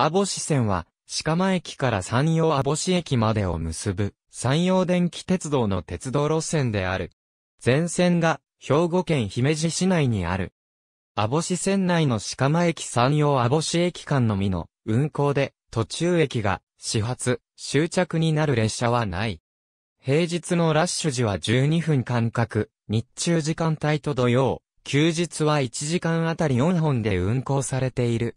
阿保市線は、鹿間駅から山陽阿保市駅までを結ぶ、山陽電気鉄道の鉄道路線である。全線が、兵庫県姫路市内にある。阿保市線内の鹿間駅山陽阿保市駅間のみの運行で、途中駅が始発、終着になる列車はない。平日のラッシュ時は12分間隔、日中時間帯と土曜、休日は1時間あたり4本で運行されている。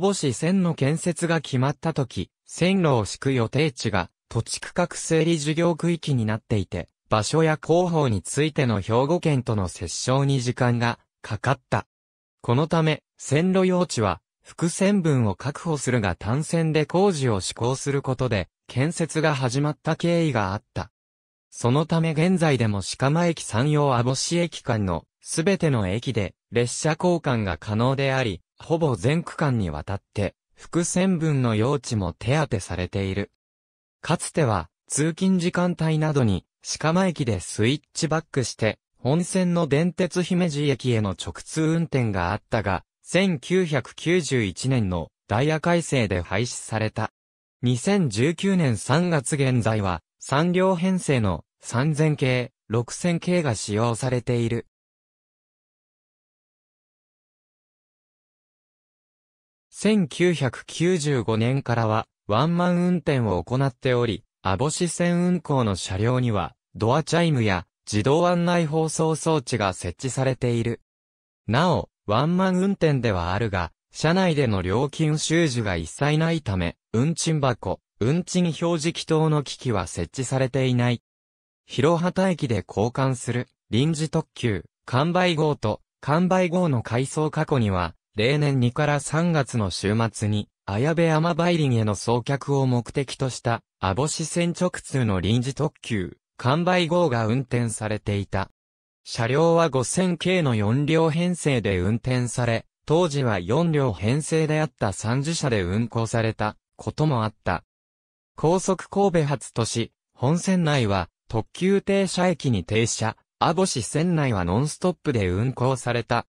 保市線の建設が決まった時、線路を敷く予定地が土地区画整理事業区域になっていて、場所や広報についての兵庫県との折衝に時間がかかった。このため、線路用地は、複線分を確保するが単線で工事を施行することで、建設が始まった経緯があった。そのため現在でも鹿間駅山陽保市駅間のすべての駅で列車交換が可能であり、ほぼ全区間にわたって、複線分の用地も手当てされている。かつては、通勤時間帯などに、鹿間駅でスイッチバックして、本線の電鉄姫路駅への直通運転があったが、1991年のダイヤ改正で廃止された。2019年3月現在は、3両編成の3000系、6000系が使用されている。1995年からは、ワンマン運転を行っており、網干線運行の車両には、ドアチャイムや自動案内放送装置が設置されている。なお、ワンマン運転ではあるが、車内での料金収受が一切ないため、運賃箱、運賃表示機等の機器は設置されていない。広畑駅で交換する臨時特急、完売号と完売号の改装過去には、例年2から3月の週末に、綾部山梅林への送客を目的とした、網市線直通の臨時特急、完売号が運転されていた。車両は5000系の4両編成で運転され、当時は4両編成であった3次車で運行されたこともあった。高速神戸発都市、本線内は特急停車駅に停車、網市線内はノンストップで運行された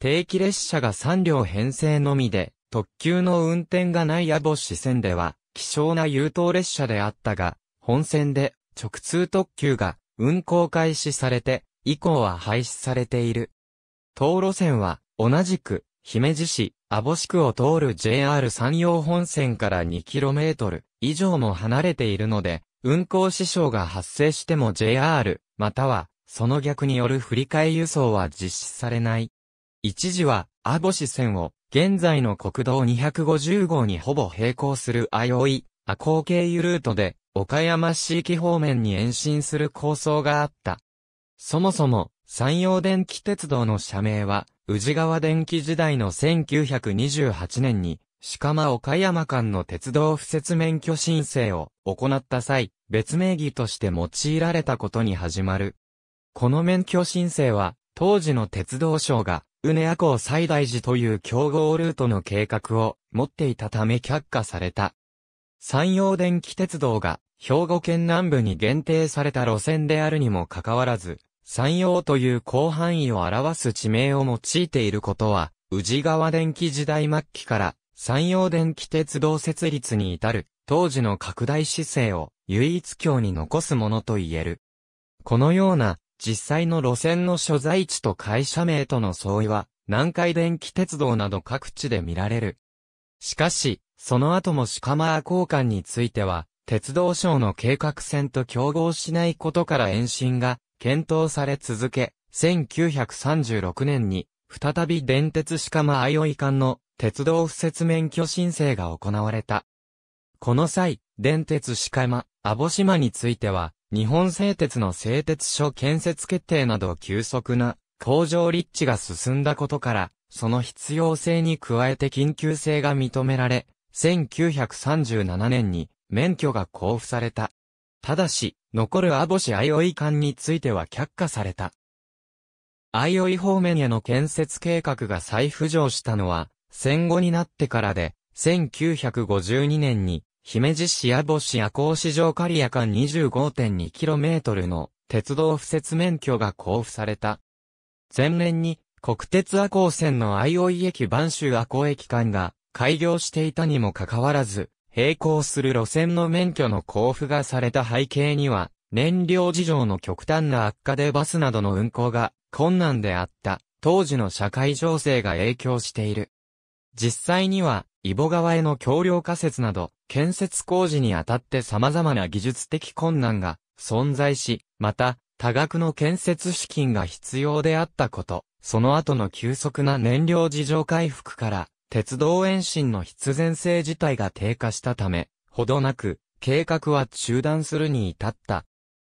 定期列車が3両編成のみで、特急の運転がない網干線では、希少な優等列車であったが、本線で直通特急が運行開始されて、以降は廃止されている。東路線は、同じく、姫路市、網干区を通る JR 山陽本線から 2km 以上も離れているので、運行支障が発生しても JR、または、その逆による振り替え輸送は実施されない。一時は、阿保支線を、現在の国道250号にほぼ並行する相生、阿公経由ルートで、岡山市域方面に延伸する構想があった。そもそも、山陽電気鉄道の社名は、宇治川電気時代の1928年に、鹿間岡山間の鉄道不設免許申請を行った際、別名義として用いられたことに始まる。この免許申請は、当時の鉄道省がウネア港最大寺という競合ルートの計画を持っていたため却下された。山陽電気鉄道が兵庫県南部に限定された路線であるにもかかわらず、山陽という広範囲を表す地名を用いていることは、宇治川電気時代末期から山陽電気鉄道設立に至る当時の拡大姿勢を唯一教に残すものと言える。このような実際の路線の所在地と会社名との相違は、南海電気鉄道など各地で見られる。しかし、その後も鹿間交換については、鉄道省の計画線と競合しないことから延伸が検討され続け、1936年に再び電鉄鹿間愛生間の鉄道不設免許申請が行われた。この際、電鉄鹿間、阿保島については、日本製鉄の製鉄所建設決定など急速な工場立地が進んだことから、その必要性に加えて緊急性が認められ、1937年に免許が交付された。ただし、残る網干相生館については却下された。相生方面への建設計画が再浮上したのは、戦後になってからで、1952年に姫路市や母市や甲市場刈谷間 25.2km の鉄道敷設免許が交付された。前年に国鉄赤甲線のおい駅万州赤甲駅間が開業していたにもかかわらず、並行する路線の免許の交付がされた背景には、燃料事情の極端な悪化でバスなどの運行が困難であった、当時の社会情勢が影響している。実際には、イボ川への橋梁仮設など、建設工事にあたって様々な技術的困難が存在し、また、多額の建設資金が必要であったこと、その後の急速な燃料事情回復から、鉄道延伸の必然性自体が低下したため、ほどなく、計画は中断するに至った。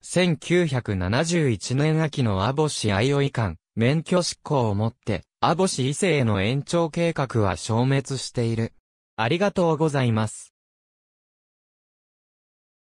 1971年秋のアイオイ間、免許執行をもって、網干異性への延長計画は消滅している。ありがとうございます。